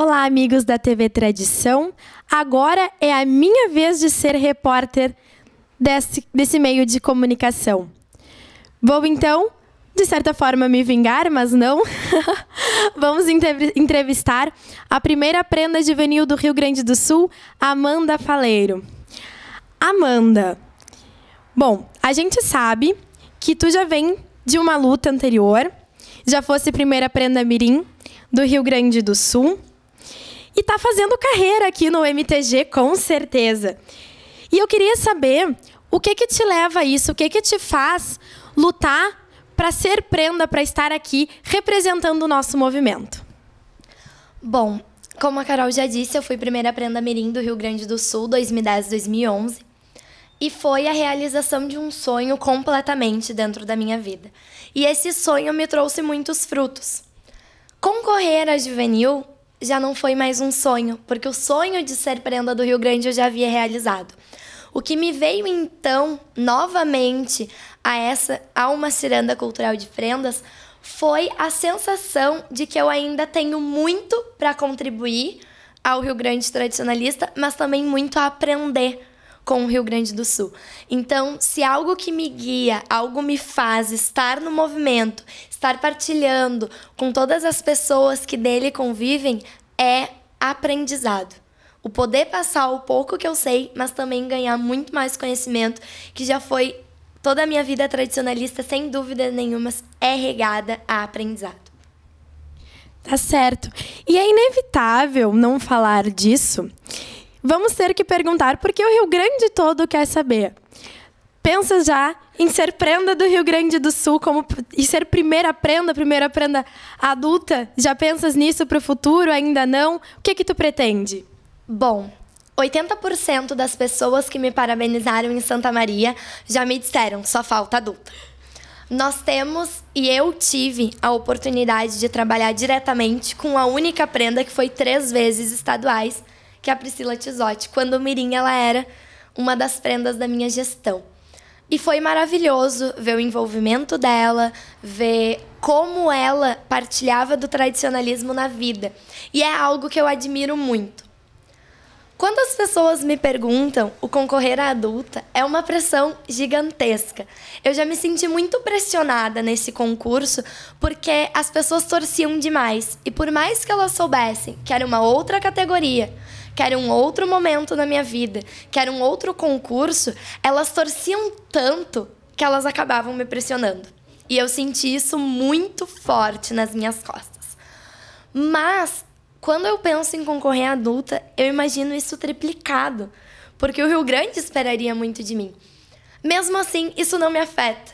Olá, amigos da TV Tradição. Agora é a minha vez de ser repórter desse, desse meio de comunicação. Vou então, de certa forma, me vingar, mas não. Vamos entrevistar a primeira prenda de juvenil do Rio Grande do Sul, Amanda Faleiro. Amanda, bom, a gente sabe que tu já vem de uma luta anterior, já fosse primeira prenda mirim do Rio Grande do Sul e está fazendo carreira aqui no MTG, com certeza. E eu queria saber o que, que te leva a isso, o que, que te faz lutar para ser prenda, para estar aqui representando o nosso movimento. Bom, como a Carol já disse, eu fui primeira prenda mirim do Rio Grande do Sul 2010-2011 e foi a realização de um sonho completamente dentro da minha vida. E esse sonho me trouxe muitos frutos. Concorrer à juvenil já não foi mais um sonho, porque o sonho de ser prenda do Rio Grande eu já havia realizado. O que me veio então novamente a essa a uma ciranda cultural de prendas foi a sensação de que eu ainda tenho muito para contribuir ao Rio Grande tradicionalista, mas também muito a aprender com o Rio Grande do Sul. Então, se algo que me guia, algo me faz estar no movimento, estar partilhando com todas as pessoas que dele convivem, é aprendizado. O poder passar o pouco que eu sei, mas também ganhar muito mais conhecimento, que já foi toda a minha vida tradicionalista, sem dúvida nenhuma, é regada a aprendizado. Tá certo. E é inevitável não falar disso Vamos ter que perguntar porque o Rio Grande todo quer saber. Pensa já em ser prenda do Rio Grande do Sul como e ser primeira prenda, primeira prenda adulta. Já pensas nisso para o futuro? Ainda não? O que que tu pretende? Bom, 80% das pessoas que me parabenizaram em Santa Maria já me disseram: só falta adulta. Nós temos e eu tive a oportunidade de trabalhar diretamente com a única prenda que foi três vezes estaduais que é a Priscila Tisotti, quando o Mirim ela era uma das prendas da minha gestão. E foi maravilhoso ver o envolvimento dela, ver como ela partilhava do tradicionalismo na vida. E é algo que eu admiro muito. Quando as pessoas me perguntam, o concorrer à adulta é uma pressão gigantesca. Eu já me senti muito pressionada nesse concurso porque as pessoas torciam demais. E por mais que elas soubessem que era uma outra categoria, que era um outro momento na minha vida, que era um outro concurso, elas torciam tanto que elas acabavam me pressionando. E eu senti isso muito forte nas minhas costas. Mas, quando eu penso em concorrer adulta, eu imagino isso triplicado, porque o Rio Grande esperaria muito de mim. Mesmo assim, isso não me afeta.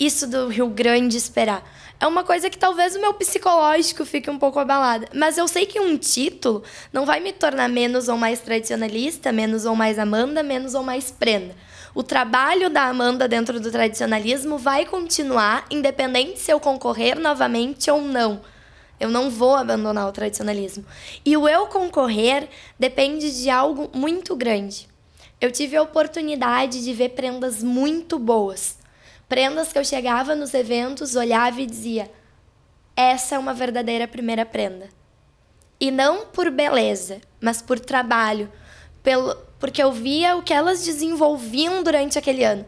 Isso do Rio Grande esperar é uma coisa que talvez o meu psicológico fique um pouco abalado. Mas eu sei que um título não vai me tornar menos ou mais tradicionalista, menos ou mais Amanda, menos ou mais prenda. O trabalho da Amanda dentro do tradicionalismo vai continuar, independente se eu concorrer novamente ou não. Eu não vou abandonar o tradicionalismo. E o eu concorrer depende de algo muito grande. Eu tive a oportunidade de ver prendas muito boas Prendas que eu chegava nos eventos, olhava e dizia: essa é uma verdadeira primeira prenda. E não por beleza, mas por trabalho, pelo, porque eu via o que elas desenvolviam durante aquele ano.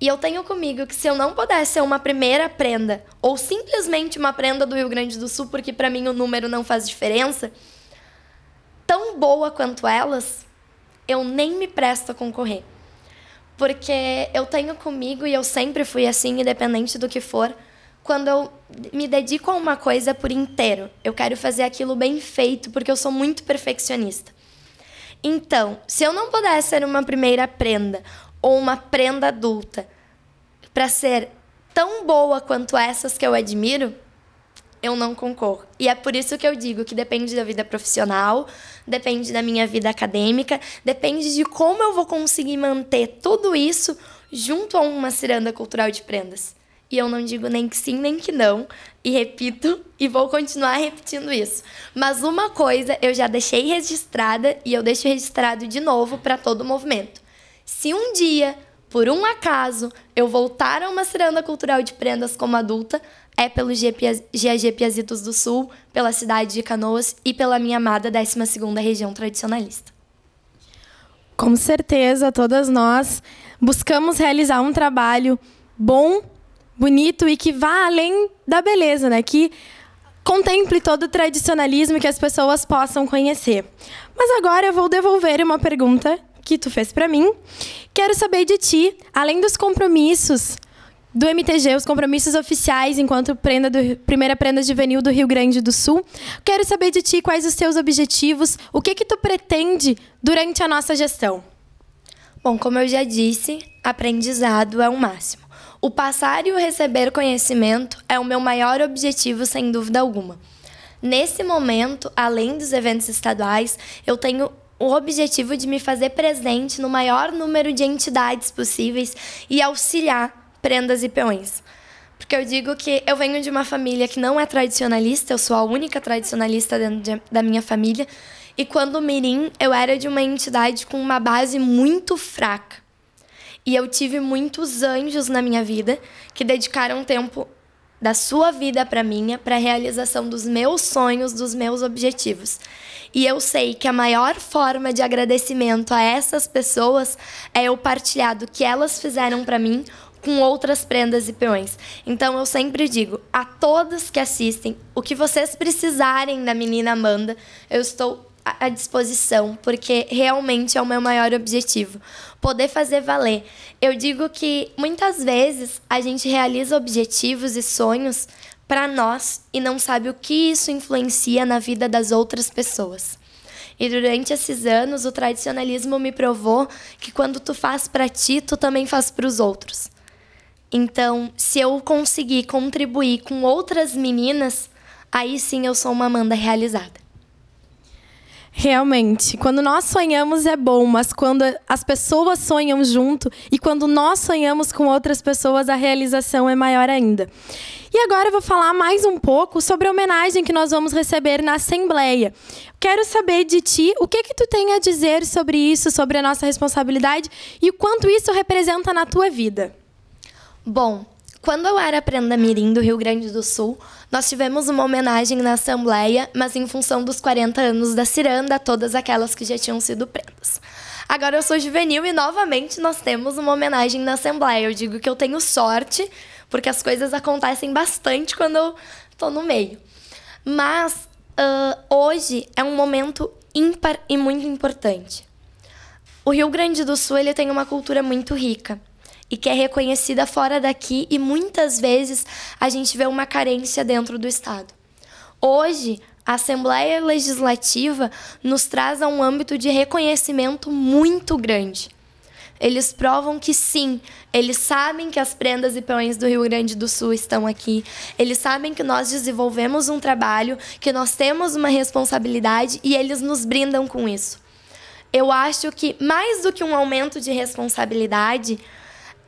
E eu tenho comigo que se eu não pudesse ser uma primeira prenda, ou simplesmente uma prenda do Rio Grande do Sul, porque para mim o número não faz diferença, tão boa quanto elas, eu nem me presto a concorrer. Porque eu tenho comigo, e eu sempre fui assim, independente do que for, quando eu me dedico a uma coisa por inteiro. Eu quero fazer aquilo bem feito, porque eu sou muito perfeccionista. Então, se eu não pudesse ser uma primeira prenda ou uma prenda adulta para ser tão boa quanto essas que eu admiro, eu não concorro. E é por isso que eu digo que depende da vida profissional, depende da minha vida acadêmica, depende de como eu vou conseguir manter tudo isso junto a uma ciranda cultural de prendas. E eu não digo nem que sim, nem que não. E repito, e vou continuar repetindo isso. Mas uma coisa eu já deixei registrada e eu deixo registrado de novo para todo o movimento. Se um dia por um acaso eu voltar a uma ciranda cultural de prendas como adulta, é pelo GAG Piazitos do Sul, pela cidade de Canoas e pela minha amada 12ª região tradicionalista. Com certeza, todas nós buscamos realizar um trabalho bom, bonito e que vá além da beleza, né? Que contemple todo o tradicionalismo que as pessoas possam conhecer. Mas agora eu vou devolver uma pergunta que tu fez para mim. Quero saber de ti, além dos compromissos do MTG, os compromissos oficiais enquanto prenda do, primeira prenda juvenil do Rio Grande do Sul. Quero saber de ti quais os teus objetivos, o que que tu pretende durante a nossa gestão. Bom, como eu já disse, aprendizado é o máximo. O passar e o receber conhecimento é o meu maior objetivo, sem dúvida alguma. Nesse momento, além dos eventos estaduais, eu tenho o objetivo de me fazer presente no maior número de entidades possíveis e auxiliar prendas e peões. Porque eu digo que eu venho de uma família que não é tradicionalista, eu sou a única tradicionalista dentro de, da minha família. E quando mirim, eu era de uma entidade com uma base muito fraca. E eu tive muitos anjos na minha vida que dedicaram tempo da sua vida para minha, para a realização dos meus sonhos, dos meus objetivos. E eu sei que a maior forma de agradecimento a essas pessoas é eu partilhar do que elas fizeram para mim com outras prendas e peões. Então eu sempre digo a todos que assistem, o que vocês precisarem da menina Amanda, eu estou à disposição, porque realmente é o meu maior objetivo, poder fazer valer. Eu digo que muitas vezes a gente realiza objetivos e sonhos para nós e não sabe o que isso influencia na vida das outras pessoas. E durante esses anos, o tradicionalismo me provou que quando tu faz para ti, tu também faz para os outros. Então, se eu conseguir contribuir com outras meninas, aí sim eu sou uma Amanda realizada. Realmente, quando nós sonhamos é bom, mas quando as pessoas sonham junto e quando nós sonhamos com outras pessoas, a realização é maior ainda. E agora eu vou falar mais um pouco sobre a homenagem que nós vamos receber na Assembleia. Quero saber de ti o que, que tu tem a dizer sobre isso, sobre a nossa responsabilidade e o quanto isso representa na tua vida. Bom, quando eu era prenda mirim do Rio Grande do Sul, nós tivemos uma homenagem na Assembleia, mas em função dos 40 anos da ciranda, todas aquelas que já tinham sido prendas. Agora eu sou juvenil e novamente nós temos uma homenagem na Assembleia. Eu digo que eu tenho sorte, porque as coisas acontecem bastante quando eu tô no meio. Mas uh, hoje é um momento ímpar e muito importante. O Rio Grande do Sul ele tem uma cultura muito rica e que é reconhecida fora daqui e muitas vezes a gente vê uma carência dentro do Estado. Hoje, a Assembleia Legislativa nos traz a um âmbito de reconhecimento muito grande. Eles provam que sim, eles sabem que as prendas e peões do Rio Grande do Sul estão aqui. Eles sabem que nós desenvolvemos um trabalho, que nós temos uma responsabilidade e eles nos brindam com isso. Eu acho que mais do que um aumento de responsabilidade,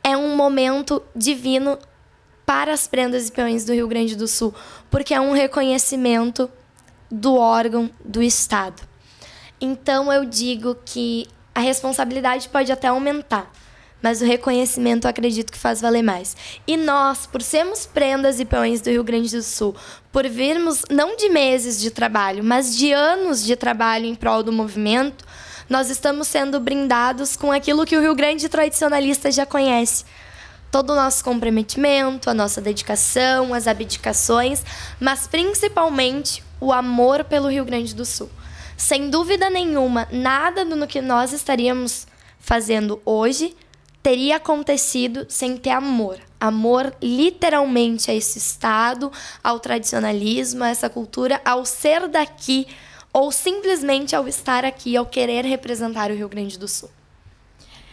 é um momento divino para as prendas e peões do Rio Grande do Sul, porque é um reconhecimento do órgão do Estado. Então eu digo que a responsabilidade pode até aumentar, mas o reconhecimento eu acredito que faz valer mais. E nós, por sermos prendas e peões do Rio Grande do Sul, por virmos não de meses de trabalho, mas de anos de trabalho em prol do movimento, nós estamos sendo brindados com aquilo que o Rio Grande tradicionalista já conhece. Todo o nosso comprometimento, a nossa dedicação, as abdicações, mas principalmente o amor pelo Rio Grande do Sul. Sem dúvida nenhuma, nada do que nós estaríamos fazendo hoje teria acontecido sem ter amor. Amor literalmente a esse Estado, ao tradicionalismo, a essa cultura, ao ser daqui ou simplesmente ao estar aqui, ao querer representar o Rio Grande do Sul.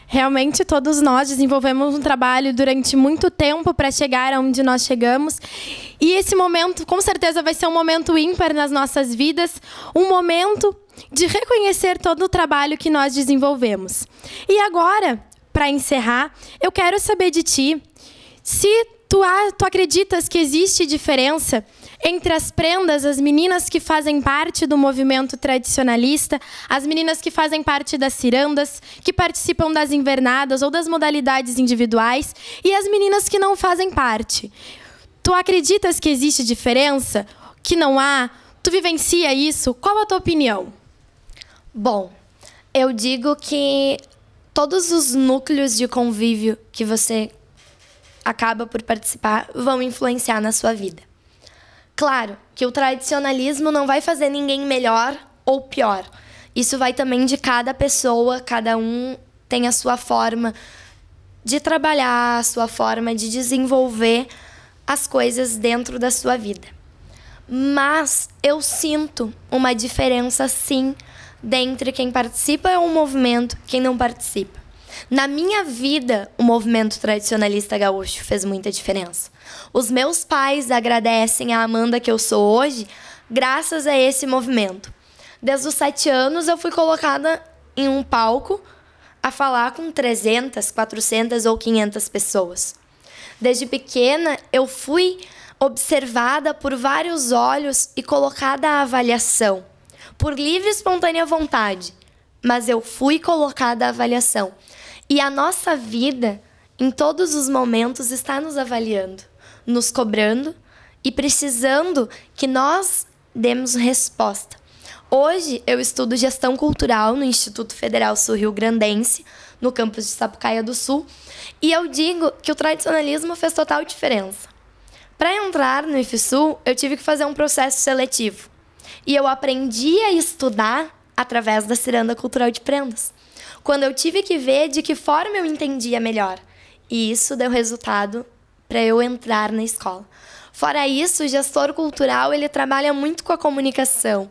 Realmente, todos nós desenvolvemos um trabalho durante muito tempo para chegar aonde nós chegamos. E esse momento, com certeza, vai ser um momento ímpar nas nossas vidas um momento de reconhecer todo o trabalho que nós desenvolvemos. E agora, para encerrar, eu quero saber de ti se tu, tu acreditas que existe diferença entre as prendas, as meninas que fazem parte do movimento tradicionalista, as meninas que fazem parte das cirandas, que participam das invernadas ou das modalidades individuais, e as meninas que não fazem parte. Tu acreditas que existe diferença? Que não há? Tu vivencia isso? Qual a tua opinião? Bom, eu digo que todos os núcleos de convívio que você acaba por participar vão influenciar na sua vida. Claro que o tradicionalismo não vai fazer ninguém melhor ou pior. Isso vai também de cada pessoa, cada um tem a sua forma de trabalhar, a sua forma de desenvolver as coisas dentro da sua vida. Mas eu sinto uma diferença sim dentre quem participa é um movimento, quem não participa. Na minha vida, o movimento tradicionalista gaúcho fez muita diferença. Os meus pais agradecem a Amanda que eu sou hoje, graças a esse movimento. Desde os sete anos, eu fui colocada em um palco a falar com 300, 400 ou 500 pessoas. Desde pequena, eu fui observada por vários olhos e colocada à avaliação por livre e espontânea vontade, mas eu fui colocada à avaliação. E a nossa vida, em todos os momentos, está nos avaliando, nos cobrando e precisando que nós demos resposta. Hoje eu estudo gestão cultural no Instituto Federal Sul Rio Grandense, no campus de Sapucaia do Sul, e eu digo que o tradicionalismo fez total diferença. Para entrar no IFSU, eu tive que fazer um processo seletivo. E eu aprendi a estudar através da ciranda cultural de prendas. Quando eu tive que ver de que forma eu entendia melhor. E isso deu resultado para eu entrar na escola. Fora isso, o gestor cultural, ele trabalha muito com a comunicação.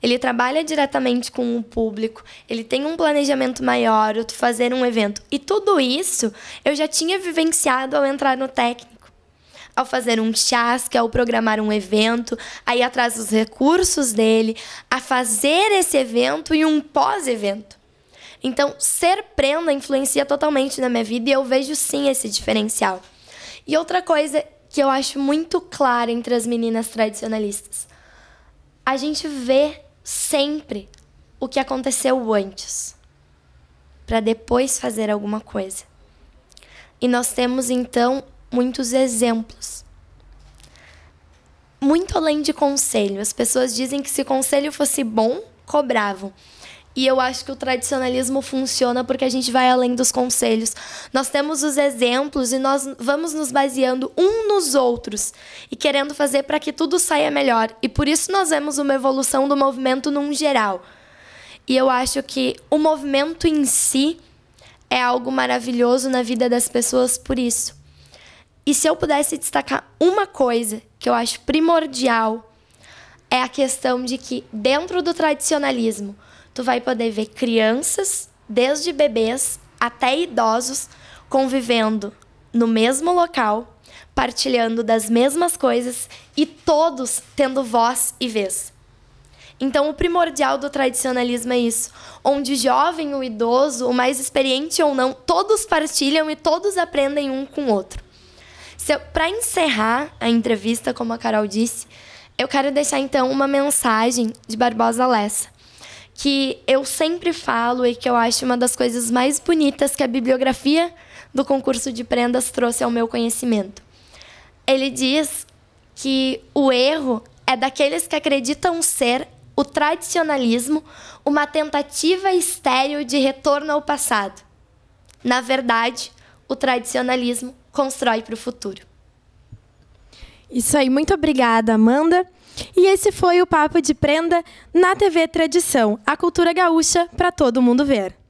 Ele trabalha diretamente com o público, ele tem um planejamento maior, eu fazer um evento. E tudo isso eu já tinha vivenciado ao entrar no técnico ao fazer um chasque, ao programar um evento, aí atrás dos recursos dele, a fazer esse evento e um pós-evento. Então, ser prenda influencia totalmente na minha vida e eu vejo sim esse diferencial. E outra coisa que eu acho muito clara entre as meninas tradicionalistas. A gente vê sempre o que aconteceu antes, para depois fazer alguma coisa. E nós temos então muitos exemplos. Muito além de conselho. As pessoas dizem que se conselho fosse bom, cobravam. E eu acho que o tradicionalismo funciona porque a gente vai além dos conselhos. Nós temos os exemplos e nós vamos nos baseando um nos outros e querendo fazer para que tudo saia melhor. E por isso nós vemos uma evolução do movimento num geral. E eu acho que o movimento em si é algo maravilhoso na vida das pessoas por isso. E se eu pudesse destacar uma coisa que eu acho primordial, é a questão de que dentro do tradicionalismo, tu vai poder ver crianças, desde bebês até idosos, convivendo no mesmo local, partilhando das mesmas coisas e todos tendo voz e vez. Então, o primordial do tradicionalismo é isso, onde o jovem, o idoso, o mais experiente ou não, todos partilham e todos aprendem um com o outro. Para encerrar a entrevista, como a Carol disse, eu quero deixar então uma mensagem de Barbosa Lessa, que eu sempre falo e que eu acho uma das coisas mais bonitas que a bibliografia do concurso de prendas trouxe ao meu conhecimento. Ele diz que o erro é daqueles que acreditam ser o tradicionalismo uma tentativa estéril de retorno ao passado. Na verdade, o tradicionalismo constrói para o futuro. Isso aí, muito obrigada, Amanda. E esse foi o Papo de Prenda na TV Tradição, a cultura gaúcha para todo mundo ver.